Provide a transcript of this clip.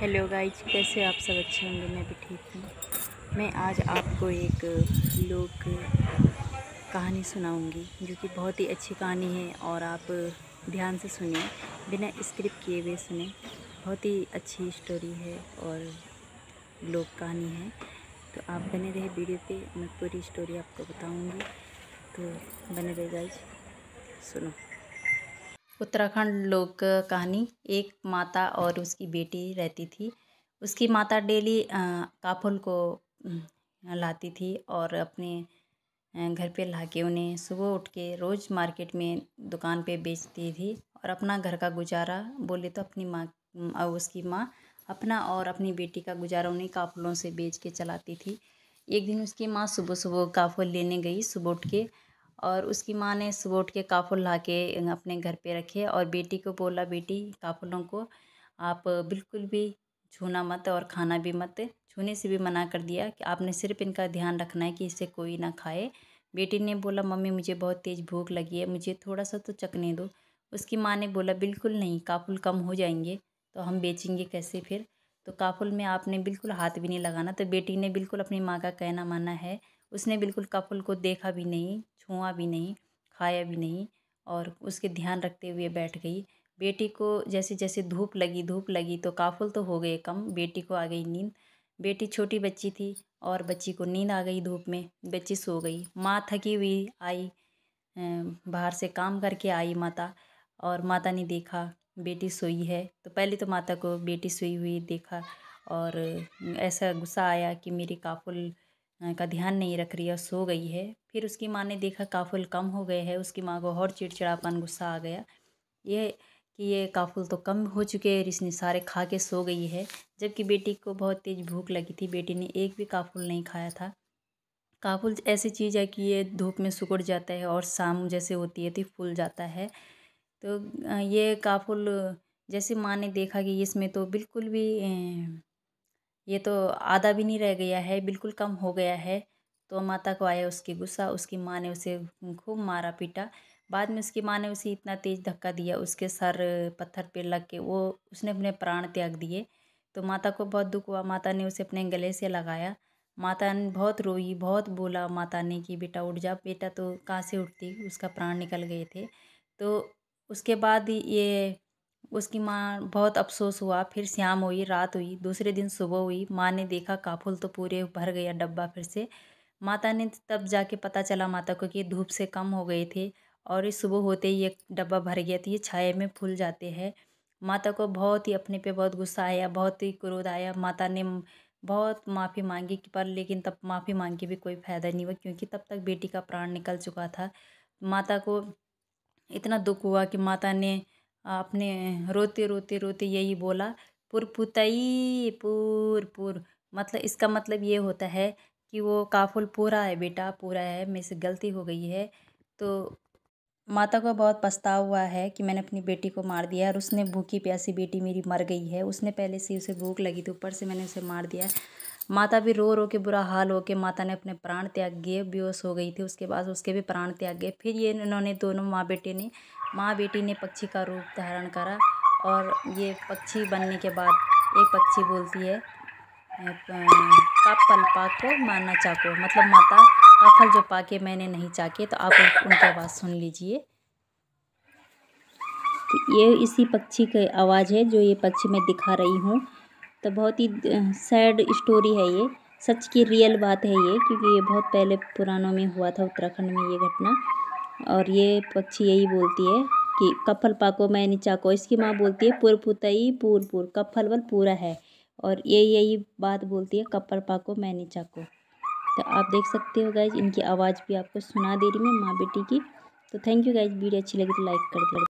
hello guys कैसे आप सब अच्छे होंगे मैं भी ठीक हूँ मैं आज आपको एक लोक कहानी सुनाऊंगी जो कि बहुत ही अच्छी कहानी है और आप ध्यान से सुने बिना स्क्रिप्ट किए हुए सुने बहुत ही अच्छी स्टोरी है और लोक कहानी है तो आप बने रहे वीडियो पे मैं पूरी स्टोरी आपको बताऊंगी तो बने रहे गाइज सुनो उत्तराखंड लोक कहानी एक माता और उसकी बेटी रहती थी उसकी माता डेली काफुल को लाती थी और अपने घर पे ला के उन्हें सुबह उठ के रोज़ मार्केट में दुकान पे बेचती थी और अपना घर का गुजारा बोले तो अपनी माँ और उसकी माँ अपना और अपनी बेटी का गुजारा उन्हें काफुलों से बेच के चलाती थी एक दिन उसकी माँ सुबह सुबह काफुल लेने गई सुबह उठ के और उसकी माँ ने सुबह उठ के काफुल ला के अपने घर पे रखे और बेटी को बोला बेटी काफुलों को आप बिल्कुल भी छूना मत और खाना भी मत छूने से भी मना कर दिया कि आपने सिर्फ इनका ध्यान रखना है कि इसे कोई ना खाए बेटी ने बोला मम्मी मुझे बहुत तेज़ भूख लगी है मुझे थोड़ा सा तो चकने दो उसकी माँ ने बोला बिल्कुल नहीं काफुल कम हो जाएंगे तो हम बेचेंगे कैसे फिर तो काफुल में आपने बिल्कुल हाथ भी नहीं लगाना तो बेटी ने बिल्कुल अपनी माँ का कहना माना है उसने बिल्कुल कपुल को देखा भी नहीं छुआ भी नहीं खाया भी नहीं और उसके ध्यान रखते हुए बैठ गई बेटी को जैसे जैसे धूप लगी धूप लगी तो काफुल तो हो गए कम बेटी को आ गई नींद बेटी छोटी बच्ची थी और बच्ची को नींद आ गई धूप में बच्ची सो गई माँ थकी हुई आई बाहर से काम करके आई माता और माता ने देखा बेटी सोई है तो पहले तो माता को बेटी सोई हुई देखा और ऐसा गुस्सा आया कि मेरी काफुल का ध्यान नहीं रख रही और सो गई है फिर उसकी माँ ने देखा काफुल कम हो गए है उसकी माँ को और चिड़चिड़ापन गुस्सा आ गया ये कि ये काफुल तो कम हो चुके हैं इसने सारे खा के सो गई है जबकि बेटी को बहुत तेज़ भूख लगी थी बेटी ने एक भी काफुल नहीं खाया था काफुल ऐसी चीज़ है कि ये धूप में सिकुड़ जाता है और शाम जैसे होती है तो फूल जाता है तो ये काफुल जैसे माँ ने देखा कि इसमें तो बिल्कुल भी ये तो आधा भी नहीं रह गया है बिल्कुल कम हो गया है तो माता को आया उसकी गुस्सा उसकी माँ ने उसे खूब मारा पीटा बाद में उसकी माँ ने उसे इतना तेज़ धक्का दिया उसके सर पत्थर पे लग के वो उसने अपने प्राण त्याग दिए तो माता को बहुत दुख हुआ माता ने उसे अपने गले से लगाया माता ने बहुत रोई बहुत बोला माता ने कि बेटा उठ जा बेटा तो कहाँ से उठती उसका प्राण निकल गए थे तो उसके बाद ये उसकी माँ बहुत अफ़सोस हुआ फिर शाम हुई रात हुई दूसरे दिन सुबह हुई माँ ने देखा काफुल तो पूरे भर गया डब्बा फिर से माता ने तब जाके पता चला माता को कि धूप से कम हो गए थे और इस सुबह होते ही एक डब्बा भर गया तो ये छाया में फूल जाते हैं माता को बहुत ही अपने पे बहुत गुस्सा आया बहुत ही क्रोध आया माता ने बहुत माफ़ी मांगी कि पर लेकिन तब माफ़ी मांग के भी कोई फ़ायदा नहीं हुआ क्योंकि तब तक बेटी का प्राण निकल चुका था माता को इतना दुख हुआ कि माता ने आपने रोते रोते रोते यही बोला पुरपुतई पुर पुर मतलब इसका मतलब ये होता है कि वो काफुल पूरा है बेटा पूरा है मेरे से गलती हो गई है तो माता को बहुत पछताव हुआ है कि मैंने अपनी बेटी को मार दिया और उसने भूखी प्यासी बेटी मेरी मर गई है उसने पहले से उसे भूख लगी थी ऊपर से मैंने उसे मार दिया माता भी रो रो के बुरा हाल हो के माता ने अपने प्राण त्याग दिए बेहोश हो गई थी उसके बाद उसके भी प्राण त्याग गए फिर ये इन्होंने दोनों माँ बेटे ने माँ बेटी ने पक्षी का रूप धारण करा और ये पक्षी बनने के बाद एक पक्षी बोलती है पापल पाको माना चाको मतलब माता फल जो पाके मैंने नहीं चाके तो आप उनकी आवाज़ सुन लीजिए तो ये इसी पक्षी की आवाज़ है जो ये पक्षी मैं दिखा रही हूँ तो बहुत ही सैड स्टोरी है ये सच की रियल बात है ये क्योंकि ये बहुत पहले पुरानों में हुआ था उत्तराखंड में ये घटना और ये पक्षी यही बोलती है कि कफल पाको नीचा को इसकी माँ बोलती है पुर पुतई पुर पुर कफल बल पूरा है और ये यही बात बोलती है कपर पाको नीचा को तो आप देख सकते हो गाइज इनकी आवाज़ भी आपको सुना दे रही है माँ बेटी की तो थैंक यू गाइज वीडियो अच्छी लगी तो लाइक कर दे